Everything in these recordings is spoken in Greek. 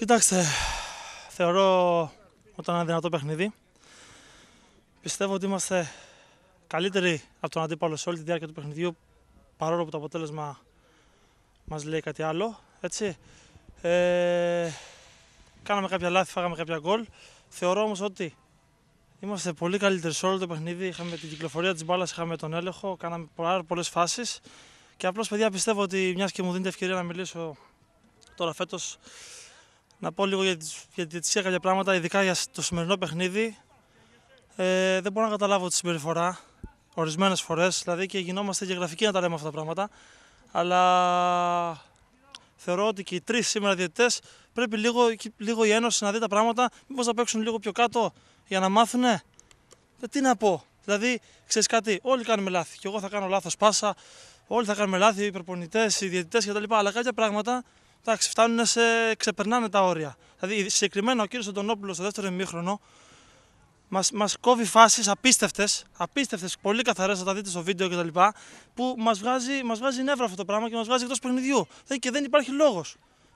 Κοιτάξτε, θεωρώ ήταν ένα δυνατό παιχνίδι. Πιστεύω ότι είμαστε καλύτεροι από τον αντίπαλο σε όλη τη διάρκεια του παιχνιδιού, παρόλο που το αποτέλεσμα μας λέει κάτι άλλο, έτσι. Ε, κάναμε κάποια λάθη, φάγαμε κάποια γκολ. Θεωρώ όμως ότι είμαστε πολύ καλύτεροι σε όλο το παιχνίδι. Είχαμε την κυκλοφορία της μπάλας, είχαμε τον έλεγχο, κάναμε πολλέ πολλές φάσεις. Και απλώς, παιδιά, πιστεύω ότι μιας και μου δίνετε ευκαιρία να μιλήσω τώρα φέτος, να πω λίγο για τη διαιτησία κάποια πράγματα, ειδικά για το σημερινό παιχνίδι. Ε, δεν μπορώ να καταλάβω τη συμπεριφορά ορισμένες φορές. Δηλαδή και γινόμαστε και γραφικοί να τα λέμε αυτά τα πράγματα. Αλλά θεωρώ ότι και οι τρεις σήμερα διαιτητές πρέπει λίγο, λίγο η Ένωση να δει τα πράγματα. Μήπως να παίξουν λίγο πιο κάτω για να μάθουν. Ε, τι να πω. Δηλαδή, ξέρεις κάτι, όλοι κάνουμε λάθη. Και εγώ θα κάνω λάθος πάσα, όλοι θα κάνουμε λάθη, οι προπονητές, οι διαιτητές κτλ. Αλλά κάποια πράγματα εντάξει, φτάνουν σε ξεπερνάνε τα όρια. Δηλαδή, συγκεκριμένα ο κύριος Αντωνόπουλος στο δεύτερο ημίχρονο μας μας κόβει φάσεις απίστευτες, απίστευτες, πολύ καθαρές. Θα τα δείτε στο βίντεο κτλ. που μας βγάζει, μας βγάζει νεύρα αυτό το πράγμα και μας βγάζει εκτός παιχνιδιού. Δηλαδή, και δεν υπάρχει λόγος.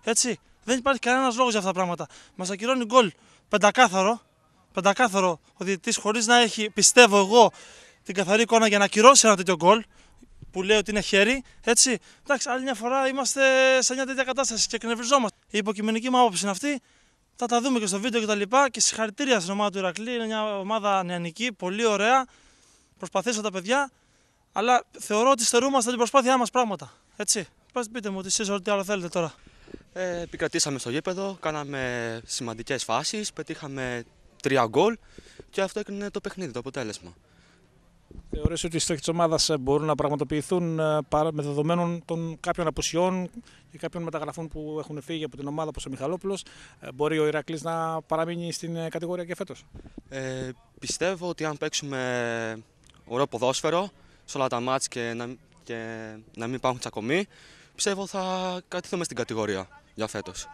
Έτσι. Δεν υπάρχει κανένας λόγος για αυτά τα πράγματα. Μας ακυρώνει γκολ πεντακάθαρο, πεντακάθαρο ο διαιτητής χωρίς να έχει, πιστεύω εγώ, την καθαρή εικόνα για να ακυρώσει ένα τέτοιο γκολ που λέει ότι είναι χέρι, έτσι. Εντάξει, άλλη μια φορά είμαστε σε μια τέτοια κατάσταση και εκνευριζόμαστε. Η υποκειμενική μου άποψη είναι αυτή. Θα τα δούμε και στο βίντεο και τα λοιπά. Και συγχαρητήρια στην ομάδα του Ηρακλή. Είναι μια ομάδα νεανική, πολύ ωραία. προσπαθήσω τα παιδιά. Αλλά θεωρώ ότι στερούμαστε την προσπάθειά μας πράγματα. Έτσι. Πες πείτε μου ότι τι ό,τι άλλο θέλετε τώρα. Ε, επικρατήσαμε στο γήπεδο, κάναμε σημαντικές φάσεις, πετύχαμε τρία γκολ και αυτό έκανε το παιχνίδι, το αποτέλεσμα. Θεωρείς ότι οι στόχοι της ομάδας ε, μπορούν να πραγματοποιηθούν ε, με δεδομένων των κάποιων απουσιών και κάποιων μεταγραφών που έχουν φύγει από την ομάδα όπως ο Μιχαλόπουλος. Ε, μπορεί ο Ηρακλής να παραμείνει στην κατηγορία και φέτος. Ε, πιστεύω ότι αν παίξουμε ωραίο ποδόσφαιρο σε όλα τα μάτς και να, και να μην υπάρχουν τσακωμοί, πιστεύω θα κρατηθούμε στην κατηγορία για φέτος.